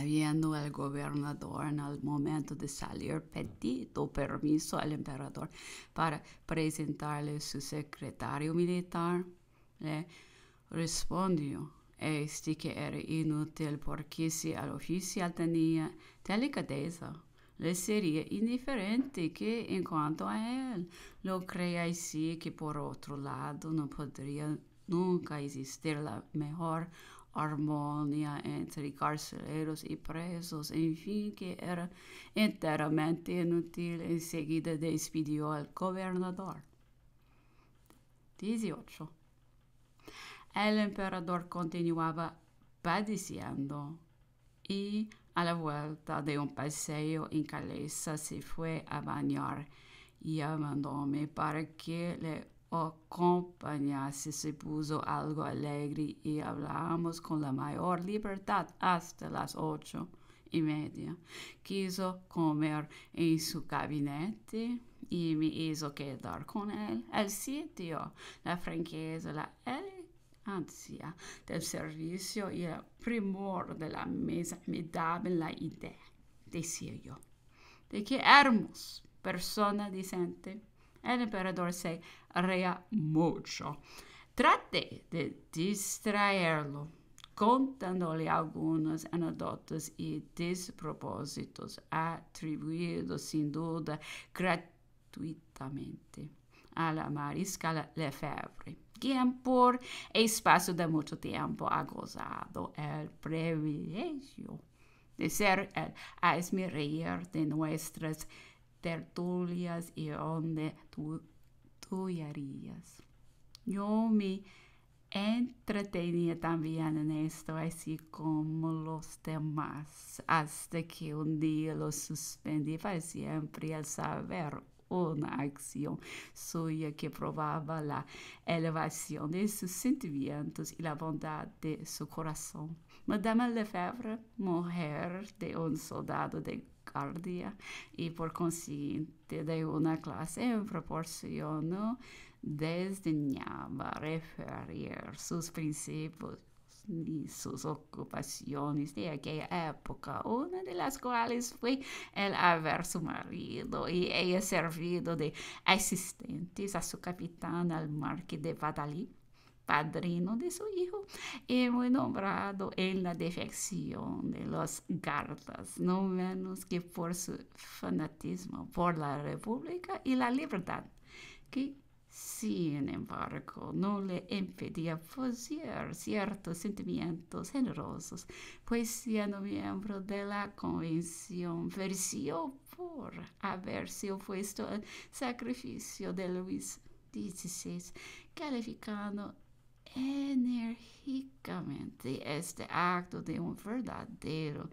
habiendo el gobernador en el momento de salir pedido permiso al emperador para presentarle su secretario militar, le né? respondió é este que era inútil porque si el oficial tenía delicadeza, le sería indiferente que en cuanto a él lo creáis que por otro lado no podría nunca existir la mejor armonía entre carceleros y presos, en fin, que era enteramente inútil, enseguida despidió al gobernador. 18. El emperador continuaba padeciendo y a la vuelta de un paseo en caleza, se fue a bañar, llamándome para que le acompañase, se puso algo alegre y hablamos con la mayor libertad hasta las ocho y media. Quiso comer en su gabinete y me hizo quedar con él. El sitio, la franqueza, la elegancia del servicio y el primor de la mesa me daban la idea, decía yo, de que éramos persona dicente. El emperador se reia mucho. Traté de distraerlo lhe algumas anedotas e despropósitos atribuídos sem dúvida, gratuitamente à mariscal Lefebvre, Quem por espaço de muito tempo ha gozado o privilegio de ser a asmirreir de nossas tertúlias e onde tu, irias. Eu me entretenia também nisto, assim como os demás, até que um dia lo suspendi para sempre ao saber uma acción suya que provava a elevação de seus sentimentos e a bondade de seu coração. Madame Lefebvre, mulher de um soldado de y por consiguiente de una clase en proporción desdeñaba referir sus principios ni sus ocupaciones de aquella época, una de las cuales fue el haber su marido y ella servido de asistentes a su capitán al marqués de Badalí padrino de su hijo y muy nombrado en la defección de los Gardas, no menos que por su fanatismo por la República y la libertad, que sin embargo no le impedía poseer ciertos sentimientos generosos, pues siendo miembro de la convención versió por haberse opuesto al sacrificio de Luis XVI, calificando energicamente este acto de um verdadeiro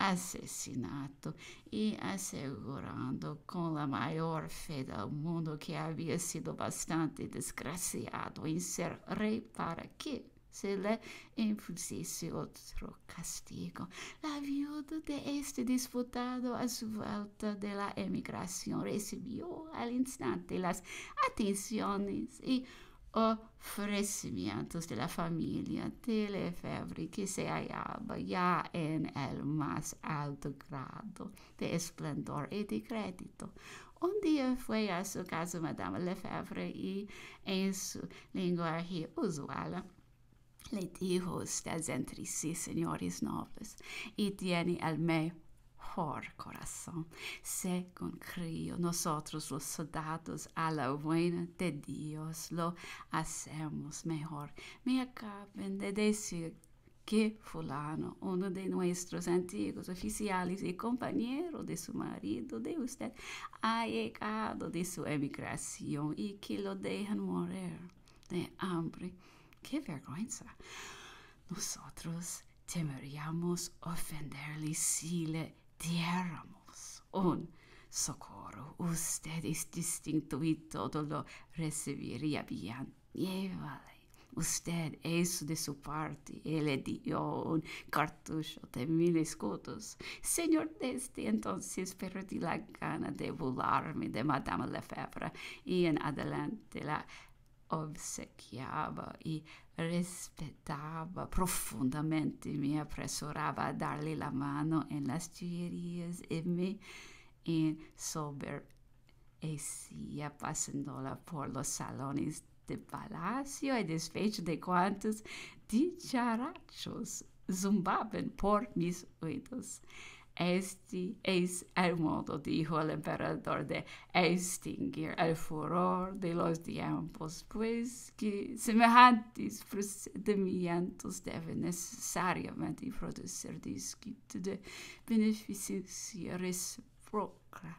assassinato e assegurando com a maior fé do mundo que havia sido bastante desgraciado em ser rei para que se lhe impusesse outro castigo. a viúva de este disputado a sua volta de emigração recebeu al instante as atenções e ofrecimientos de la familia Telefebre que se hallaba ya en el más alto grado de esplendor y de crédito. Un día fue a su casa Madame Lefebvre y en su lenguaje usual le dijo, usted entre sí, señores nobles, y tiene al medio por coração, se con nós outros los soldados a la buena de Dios lo hacemos mejor. Me acabem de decir que fulano, uno de nuestros antiguos oficiales e compañero de su marido, de usted, ha llegado de su emigración e que lo dejan morrer de hambre. Que vergüenza! Nós temeríamos ofender-lhe si le diéramos un socorro, usted es distinto y todo lo recibiría bien. vale, Usted es de su parte. y le dio un cartucho de mil escudos. Señor, desde entonces perdí la gana de volarme de Madame Lefebvre y en adelante la obsequiava e respeitava profundamente, me apressurava a dar-lhe a mano em las joierias e me ensoberbecia passando-la por los salões de palácio e despeito de quantos dicharachos zumbavam por mis oídos. Este es el modo, dijo el emperador, de extinguir el furor de los tiempos, pues que semejantes procedimientos deben necesariamente producir disquito de beneficencia recíproca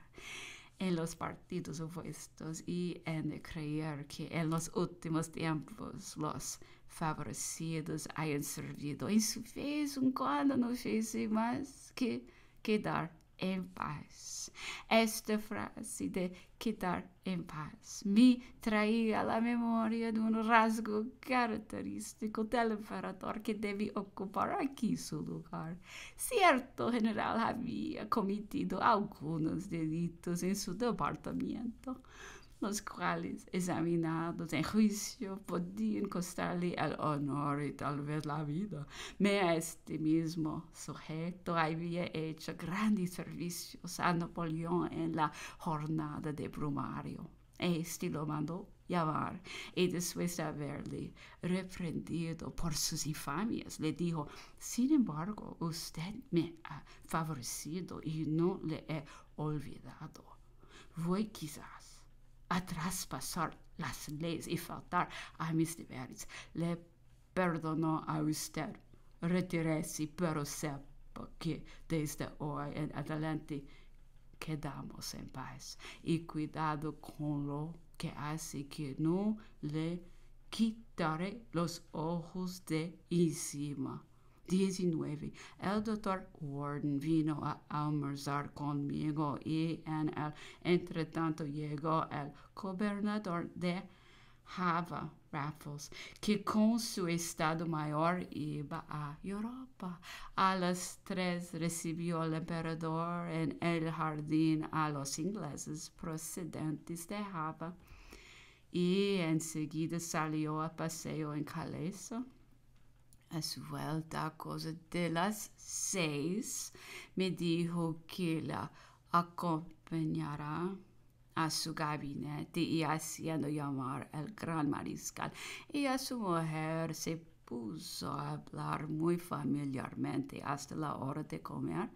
en los partidos opuestos y en creer que en los últimos tiempos los favorecidos hayan servido en su vez un cuando no fuese más que quedar en paz. Esta frase de quedar en paz me traía a la memoria de un rasgo característico del emperador que debe ocupar aquí su lugar. Cierto general había cometido algunos delitos en su departamento los cuales examinados en juicio podían costarle el honor y tal vez la vida. Me a este mismo sujeto había hecho grandes servicios a Napoleón en la jornada de Brumario. Este lo mandó llamar y después de haberle reprendido por sus infamias, le dijo, sin embargo, usted me ha favorecido y no le he olvidado. Voy quizás a traspassar las leyes y faltar a mis deberes. Le perdono a usted. Retire-se, pero sepa que desde hoy en adelante quedamos en paz. Y cuidado con lo que hace que no le quitaré los ojos de encima. 19. El Dr. Warden vino a almorzar conmigo y en el entretanto llegó el gobernador de hava Raffles, que com seu estado maior iba a Europa. A las tres recibió el emperador en el jardín a los ingleses procedentes de e, y enseguida salió a paseo en Calais. a su vuelta a cosa de las seis, me dijo que la acompañará a su gabinete y haciendo llamar al gran mariscal y a su mujer se puso a hablar muy familiarmente hasta la hora de comer.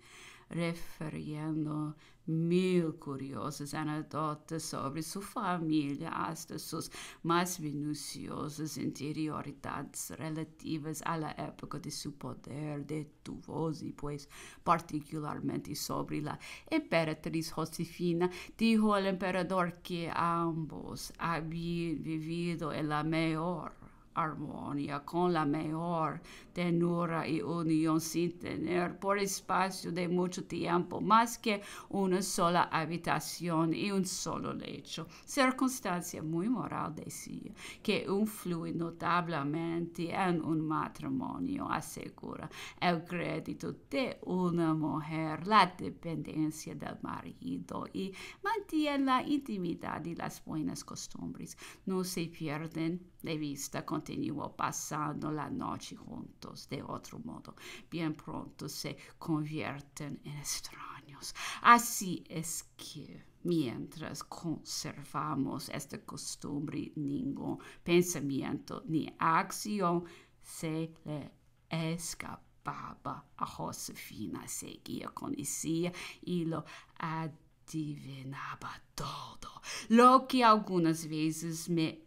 referindo mil curiosas anedotas sobre sua família, as de suas mais minuciosas interioridades relativas à época de seu poder de detuvoso e, pois, particularmente sobre a imperatriz Josefina, dijo ao imperador que ambos haviam vivido em la melhor armonía, con la mayor tenura y unión sin tener por espacio de mucho tiempo más que una sola habitación y un solo lecho. Circunstancia muy moral decía que influye notablemente en un matrimonio, asegura el crédito de una mujer, la dependencia del marido y mantiene la intimidad y las buenas costumbres. No se pierden de vista continuó pasando la noche juntos de otro modo. Bien pronto se convierten en extraños. Así es que mientras conservamos esta costumbre, ningún pensamiento ni acción se le escapaba a Josefina. Seguía con y lo adivinaba todo, lo que algunas veces me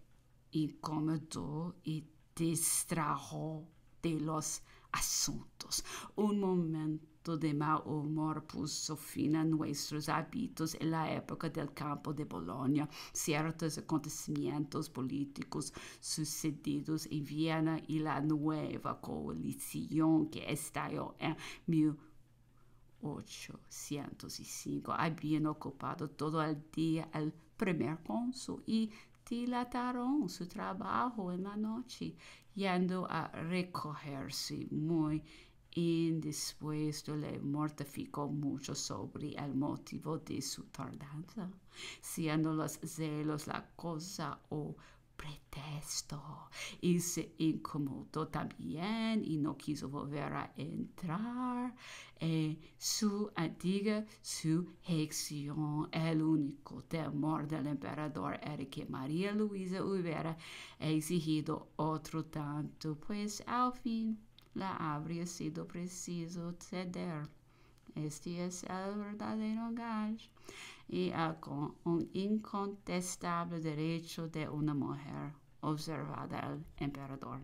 y y distrajo de los asuntos. Un momento de mal humor puso fin a nuestros hábitos en la época del campo de Bolonia. Ciertos acontecimientos políticos sucedidos en Viena y la nueva coalición que estalló en 1805 habían ocupado todo el día el primer cónsul y dilataron su trabajo en la noche, yendo a recogerse muy indispuesto le mortificó mucho sobre el motivo de su tardanza, siendo los celos la cosa o pretexto. E se incomodou também e não quis volver a entrar en é, sua antigua É o único temor do emperador era que Maria Luísa hubiera é exigido outro tanto, Pois ao fim lhe havia sido preciso ceder. Este é o verdadeiro gajo. y a con un incontestable derecho de una mujer, observada el emperador.